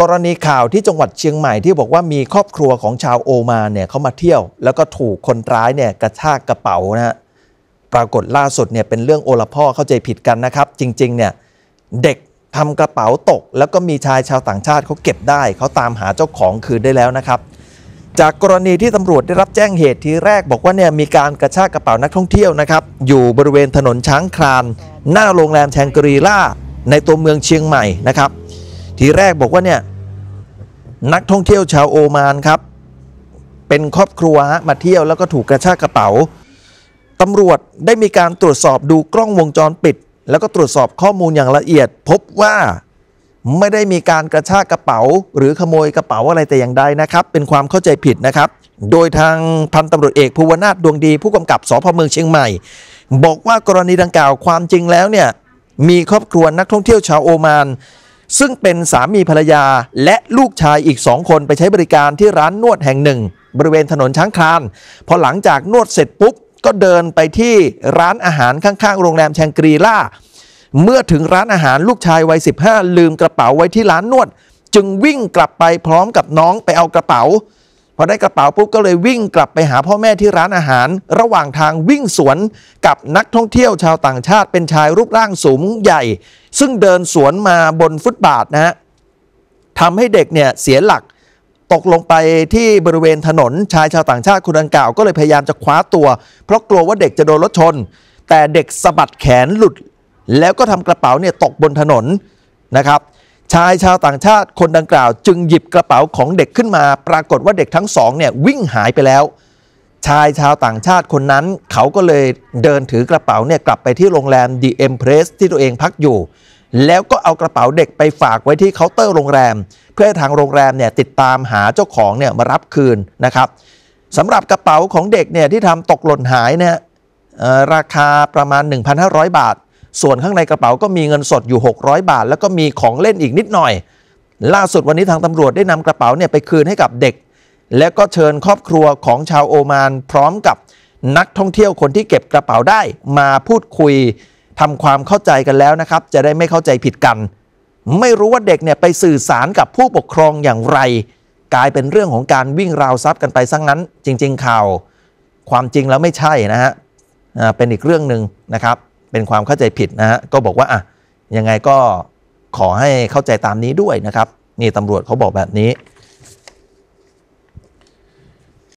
กรณีข่าวที่จังหวัดเชียงใหม่ที่บอกว่ามีครอบครัวของชาวโอมาเนี่ยเขามาเที่ยว แล้วก็ถูกคนร้ายเนี่ยกระชากกระเป๋านะฮะปรากฏล่าสุดเนี่ย เป็นเรื่องโอละพ่อเข้าใจผิดกันนะครับ จริงๆ เนี่ย เด็กทำกระเป๋าตก แล้วก็มีชายชาวต่างชาติเขาเก็บได้ เขาตามหาเจ้าของคืนได้แล้วนะครับ จากกรณีที่ตำรวจได้รับแจ้งเหตุทีแรกบอกว่าเนี่ยมีการกระชากกระเป๋านักท่องเที่ยวนะครับ อยู่บริเวณถนนช้างครานหน้าโรงแรมแชงกรีล่าในตัวเมืองเชียงใหม่นะครับทีแรกบอกว่าเนี่ยนักท่องเที่ยวชาวโอมานครับ เป็นครอบครัวมาเที่ยวแล้วก็ถูกกระชากกระเป๋าตำรวจได้มีการตรวจสอบดูกล้องวงจรปิด แล้วก็ตรวจสอบข้อมูลอย่างละเอียด พบว่าไม่ได้มีการกระชากกระเป๋า หรือขโมยกระเป๋าอะไรแต่อย่างใดนะครับ เป็นความเข้าใจผิดนะครับ โดยทางพันตำรวจเอกภูวนาถดวงดี ผู้กำกับสพเมืองเชียงใหม่ บอกว่ากรณีดังกล่าวความจริงแล้วเนี่ยมีครอบครัวนักท่องเที่ยวชาวโอมานซึ่งเป็นสามีภรรยาและลูกชายอีกสองคนไปใช้บริการที่ร้านนวดแห่งหนึ่ง บริเวณถนนช้างคลานพอหลังจากนวดเสร็จปุ๊บก็เดินไปที่ร้านอาหารข้างๆโรงแรมแชงกรีล่าเมื่อถึงร้านอาหารลูกชายวัย 15 ลืมกระเป๋าไว้ที่ร้านนวด จึงวิ่งกลับไปพร้อมกับน้องไปเอากระเป๋าพอได้กระเป๋าปุ๊บก็เลยวิ่งกลับไปหาพ่อแม่ที่ร้านอาหาร ระหว่างทางวิ่งสวนกับนักท่องเที่ยวชาวต่างชาติ เป็นชายรูปร่างสูงใหญ่ ซึ่งเดินสวนมาบนฟุตบาทนะฮะทำให้เด็กเนี่ยเสียหลักตกลงไปที่บริเวณถนน ชายชาวต่างชาติคนดังกล่าวก็เลยพยายามจะคว้าตัว เพราะกลัวว่าเด็กจะโดนรถชน แต่เด็กสะบัดแขนหลุด แล้วก็ทำกระเป๋าเนี่ยตกบนถนนนะครับชายชาวต่างชาติคนดังกล่าวจึงหยิบกระเป๋าของเด็กขึ้นมา ปรากฏว่าเด็กทั้งสองเนี่ยวิ่งหายไปแล้ว ชายชาวต่างชาติคนนั้น เขาก็เลยเดินถือกระเป๋าเนี่ยกลับไปที่โรงแรม The Empress ที่ตัวเองพักอยู่ แล้วก็เอากระเป๋าเด็กไปฝากไว้ที่เคาน์เตอร์โรงแรม เพื่อให้ทางโรงแรมเนี่ยติดตามหาเจ้าของเนี่ยมารับคืนนะครับสำหรับกระเป๋าของเด็กเนี่ยที่ทำตกหล่นหายเนี่ยราคาประมาณ 1,500บาทส่วนข้างในกระเป๋าก็มีเงินสดอยู่ 600 บาท แล้วก็มีของเล่นอีกนิดหน่อย ล่าสุดวันนี้ทางตำรวจได้นำกระเป๋าเนี่ยไปคืนให้กับเด็ก และก็เชิญครอบครัวของชาวโอมาน พร้อมกับนักท่องเที่ยวคนที่เก็บกระเป๋าได้ มาพูดคุยทำความเข้าใจกันแล้วนะครับ จะได้ไม่เข้าใจผิดกัน ไม่รู้ว่าเด็กเนี่ยไปสื่อสารกับผู้ปกครองอย่างไร กลายเป็นเรื่องของการวิ่งราวทรัพย์กันไปซังนั้น จริงๆข่าวความจริงแล้วไม่ใช่นะฮะเป็นอีกเรื่องหนึ่งนะครับเป็นความเข้าใจผิดนะฮะก็บอกว่าอ่ะยังไงก็ขอให้เข้าใจตามนี้ด้วยนะครับนี่ตำรวจเขาบอกแบบนี้